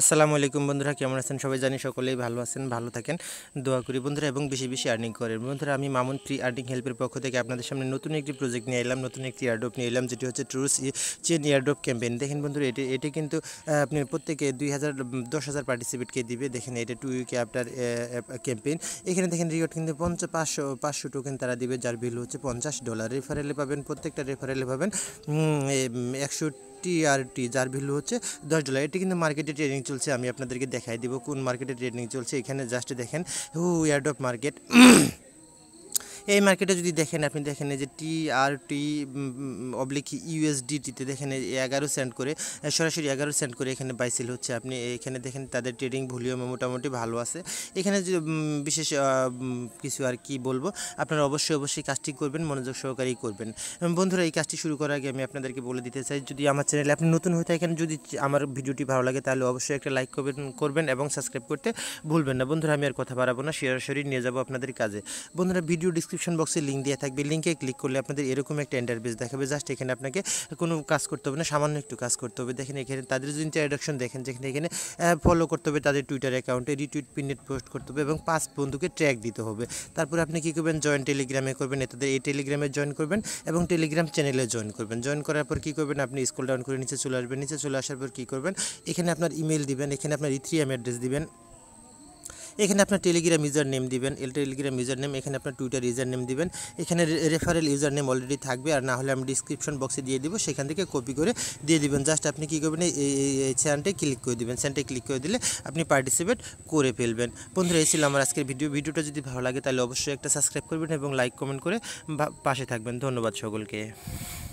আসসালামু আলাইকুম বন্ধুরা কেমন আছেন সবাই জানি সকলেই ভালো আছেন ভালো থাকেন দোয়া করি বন্ধুরা এবং বেশি বেশি আর্নিং করেন বন্ধুরা আমি মামুন ফ্রি আর্নিং হেল্পের পক্ষ থেকে আপনাদের সামনে নতুন একটি প্রজেক্ট নিয়ে এলাম নতুন একটি এয়ারড্রপ নিয়ে এলাম যেটি হচ্ছে ট্রুস চেন এয়ারড্রপ ক্যাম্পেইন দেখেন বন্ধুরা এটি এটি কিন্তু আপনি প্রত্যেকে দুই হাজার দশ হাজার পার্টিসিপেটকে দিবে দেখেন এটা টু ইউকে আপনার ক্যাম্পেইন এখানে দেখেন রিওয়ার্ড কিন্তু পঞ্চাশ পাঁচশো পাঁচশো টোকেন তারা দিবে যার বিল হচ্ছে পঞ্চাশ ডলার রেফারেলে পাবেন প্রত্যেকটা রেফারেলে পাবেন একশো টিআরটি যার ভ্যালু হচ্ছে দশ ডলার এটি কিন্তু মার্কেটে ট্রেডিং চলছে আমি আপনাদেরকে দেখাই দিব কোন মার্কেটে ট্রেডিং চলছে এখানে জাস্ট দেখেন হু এয়ারডপ মার্কেট এই মার্কেটে যদি দেখেন আপনি দেখেন যে টি আর টি অবলিক ইউএসডিটিতে দেখেন এগারো সেন্ট করে সরাসরি এগারো সেন্ট করে এখানে বাইসেল হচ্ছে আপনি এখানে দেখেন তাদের ট্রেডিং ভলিউম মোটামুটি ভালো আছে এখানে যে বিশেষ কিছু আর কি বলবো আপনারা অবশ্যই অবশ্যই কাজটি করবেন মনোযোগ সহকারেই করবেন বন্ধুরা এই কাজটি শুরু করার আগে আমি আপনাদেরকে বলে দিতে চাই যদি আমার চ্যানেলে আপনি নতুন হয়ে থাকেন যদি আমার ভিডিওটি ভালো লাগে তাহলে অবশ্যই একটা লাইক করবেন করবেন এবং সাবস্ক্রাইব করতে ভুলবেন না বন্ধুরা আমি আর কথা বাড়াবো না সরাসরি নিয়ে যাবো আপনাদের কাজে বন্ধুরা ভিডিও ডিসক্রিপশন ডিসক্রিপশন বক্সে লিঙ্ক দেওয়া থাকবে লিঙ্কে ক্লিক করলে আপনাদের এরকম একটা ইন্টারভেস দেখাবে জাস্ট এখানে আপনাকে কোনো কাজ করতে হবে না সামান্য একটু কাজ করতে হবে দেখেন এখানে তাদের যদি ইন্টারডাকশন দেখেন যেখানে এখানে ফলো করতে হবে তাদের টুইটার অ্যাকাউন্টে রিটুইট পিনেট পোস্ট করতে হবে এবং পাঁচ বন্ধুকে ট্র্যাক দিতে হবে তারপর আপনি কী করবেন জয়েন টেলিগ্রামে করবেন এতাদের এই টেলিগ্রামে জয়েন করবেন এবং টেলিগ্রাম চ্যানেলে জয়েন করবেন জয়েন করার পর কী করবেন আপনি স্কুল ডাউন করে নিচে চলে আসবেন নিচে চলে আসার পর কী করবেন এখানে আপনার ইমেল দিবেন এখানে আপনার ইথ্রিএম e অ্যাড্রেস দিবেন এখানে আপনার টেলিগ্রাম ইউজার নেম দিবেন এল টেলিগ্রাম ইউজার নেম এখানে আপনার টুইটার ইউজার নেম দিবেন এখানে রেফারেল ইউজার নেম অলরেডি থাকবে আর না হলে আমি ডিসক্রিপশন বক্সে দিয়ে দিব সেখান থেকে কপি করে দিয়ে দিবেন জাস্ট আপনি কী করবেন এই চ্যানটে ক্লিক করে দিবেন চ্যানটে ক্লিক করে দিলে আপনি পার্টিসিপেট করে ফেলবেন বন্ধুরা এই ছিল আমার আজকের ভিডিও ভিডিওটা যদি ভালো লাগে তাহলে অবশ্যই একটা সাবস্ক্রাইব করবেন এবং লাইক কমেন্ট করে পাশে থাকবেন ধন্যবাদ সকলকে